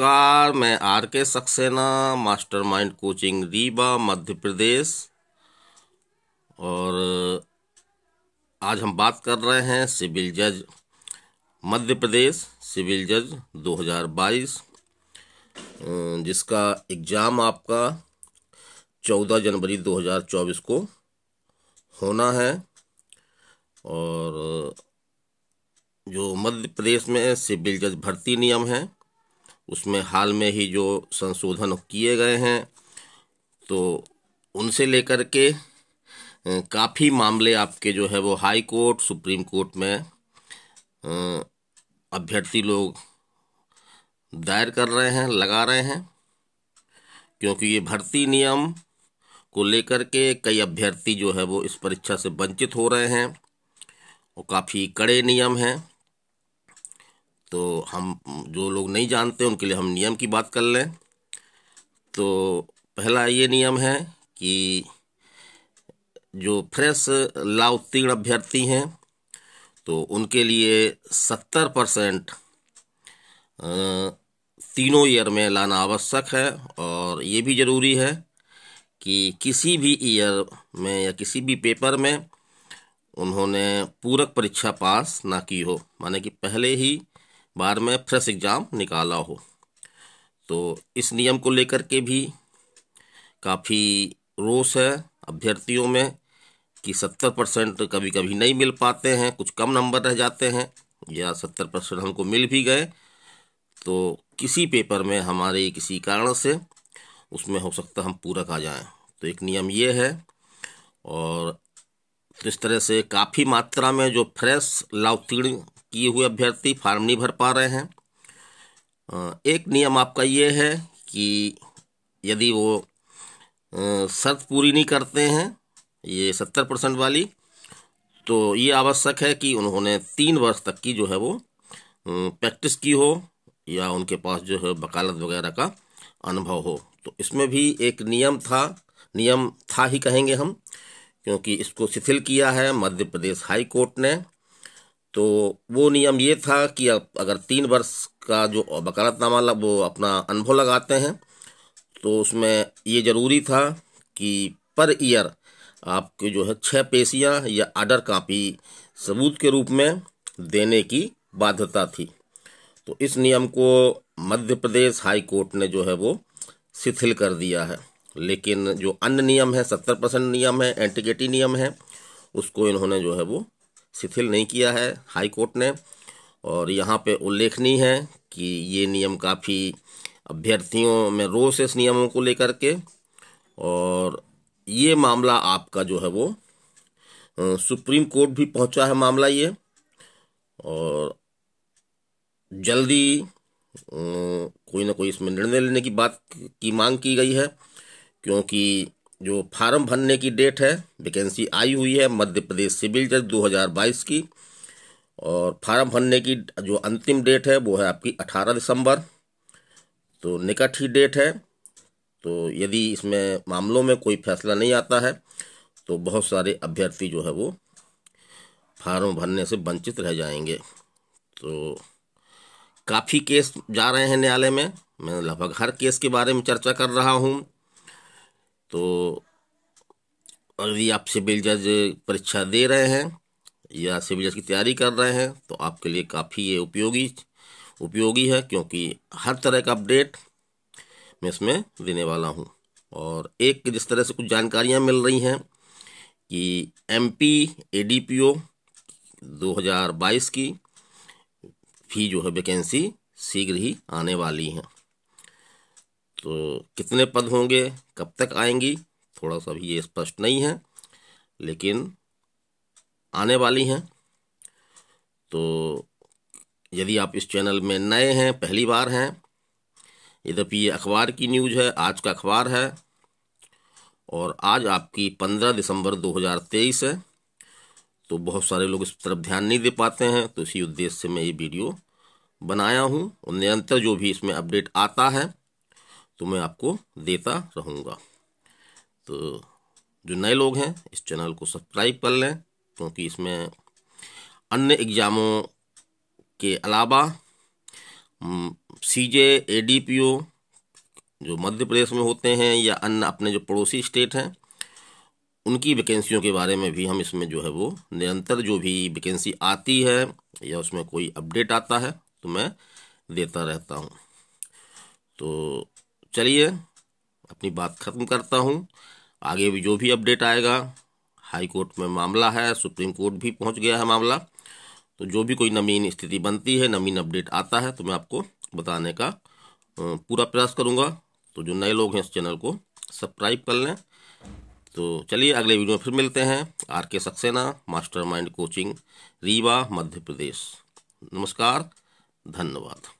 नमस्कार मैं R K Saxena mastermind coaching Rewa Madhya Pradesh और आज हम बात कर रहे हैं सिविल जज मध्य प्रदेश सिविल जज 2022 जिसका एग्ज़ाम आपका 14 जनवरी 2024 को होना है और जो मध्य प्रदेश में सिविल जज भर्ती नियम है उसमें हाल में ही जो संशोधन किए गए हैं तो उनसे लेकर के काफ़ी मामले आपके जो है वो हाई कोर्ट सुप्रीम कोर्ट में अभ्यर्थी लोग दायर कर रहे हैं लगा रहे हैं क्योंकि ये भर्ती नियम को लेकर के कई अभ्यर्थी जो है वो इस परीक्षा से वंचित हो रहे हैं और काफ़ी कड़े नियम हैं तो हम जो लोग नहीं जानते उनके लिए हम नियम की बात कर लें तो पहला ये नियम है कि जो फ्रेश ला उत्तीर्ण अभ्यर्थी हैं तो उनके लिए सत्तर परसेंट तीनों ईयर में लाना आवश्यक है और ये भी ज़रूरी है कि किसी भी ईयर में या किसी भी पेपर में उन्होंने पूरक परीक्षा पास ना की हो माने कि पहले ही बार में फ्रेश एग्ज़ाम निकाला हो तो इस नियम को लेकर के भी काफ़ी रोष है अभ्यर्थियों में कि सत्तर परसेंट कभी कभी नहीं मिल पाते हैं कुछ कम नंबर रह जाते हैं या सत्तर परसेंट हमको मिल भी गए तो किसी पेपर में हमारे किसी कारण से उसमें हो सकता हम पूरक आ जाएं तो एक नियम ये है और इस तरह से काफ़ी मात्रा में जो फ्रेश लाउतीर्ण किए हुए अभ्यर्थी फार्म नहीं भर पा रहे हैं एक नियम आपका ये है कि यदि वो शर्त पूरी नहीं करते हैं ये सत्तर परसेंट वाली तो ये आवश्यक है कि उन्होंने तीन वर्ष तक की जो है वो प्रैक्टिस की हो या उनके पास जो है वकालत वगैरह का अनुभव हो तो इसमें भी एक नियम था नियम था ही कहेंगे हम क्योंकि इसको शिथिल किया है मध्य प्रदेश हाई कोर्ट ने तो वो नियम ये था कि अगर तीन वर्ष का जो वकालतनामा लग वो अपना अनुभव लगाते हैं तो उसमें ये ज़रूरी था कि पर ईयर आपके जो है छः पेशियाँ या आर्डर कापी सबूत के रूप में देने की बाध्यता थी तो इस नियम को मध्य प्रदेश हाई कोर्ट ने जो है वो शिथिल कर दिया है लेकिन जो अन्य नियम है सत्तर परसेंट नियम है एंटीगेटी नियम है उसको इन्होंने जो है वो शिथिल नहीं किया है हाई कोर्ट ने और यहाँ पे उल्लेखनीय है कि ये नियम काफ़ी अभ्यर्थियों में रोष इस नियमों को लेकर के और ये मामला आपका जो है वो सुप्रीम कोर्ट भी पहुँचा है मामला ये और जल्दी कोई ना कोई इसमें निर्णय लेने की बात की मांग की गई है क्योंकि जो फार्म भरने की डेट है वैकेंसी आई हुई है मध्य प्रदेश सिविल जज 2022 की और फार्म भरने की जो अंतिम डेट है वो है आपकी 18 दिसंबर तो निकट ही डेट है तो यदि इसमें मामलों में कोई फैसला नहीं आता है तो बहुत सारे अभ्यर्थी जो है वो फार्म भरने से वंचित रह जाएंगे तो काफ़ी केस जा रहे हैं न्यायालय में मैं लगभग हर केस के बारे में चर्चा कर रहा हूँ तो और यदि आप सिविल जज परीक्षा दे रहे हैं या सिविल जज की तैयारी कर रहे हैं तो आपके लिए काफ़ी ये उपयोगी उपयोगी है क्योंकि हर तरह का अपडेट मैं इसमें देने वाला हूँ और एक जिस तरह से कुछ जानकारियाँ मिल रही हैं कि M P A D P O दो हज़ार बाईस की फी जो है वैकेंसी शीघ्र ही आने वाली हैं तो कितने पद होंगे कब तक आएंगी थोड़ा सा भी ये स्पष्ट नहीं है लेकिन आने वाली हैं तो यदि आप इस चैनल में नए हैं पहली बार हैं यद्यपि ये तो अखबार की न्यूज़ है आज का अखबार है और आज आपकी पंद्रह दिसंबर दो हज़ार तेईस है तो बहुत सारे लोग इस तरफ ध्यान नहीं दे पाते हैं तो इसी उद्देश्य से मैं ये वीडियो बनाया हूँ और निरंतर जो भी इसमें अपडेट आता है तो मैं आपको देता रहूँगा तो जो नए लोग हैं इस चैनल को सब्सक्राइब कर लें क्योंकि इसमें अन्य एग्ज़ामों के अलावा सी जे ए डी पी ओ जो मध्य प्रदेश में होते हैं या अन्य अपने जो पड़ोसी स्टेट हैं उनकी वैकेंसियों के बारे में भी हम इसमें जो है वो निरंतर जो भी वैकेंसी आती है या उसमें कोई अपडेट आता है तो मैं देता रहता हूँ तो चलिए अपनी बात ख़त्म करता हूँ आगे भी जो भी अपडेट आएगा हाई कोर्ट में मामला है सुप्रीम कोर्ट भी पहुँच गया है मामला तो जो भी कोई नवीन स्थिति बनती है नवीन अपडेट आता है तो मैं आपको बताने का पूरा प्रयास करूँगा तो जो नए लोग हैं इस चैनल को सब्सक्राइब कर लें तो चलिए अगले वीडियो में फिर मिलते हैं R K Saxena mastermind coaching Rewa Madhya Pradesh नमस्कार धन्यवाद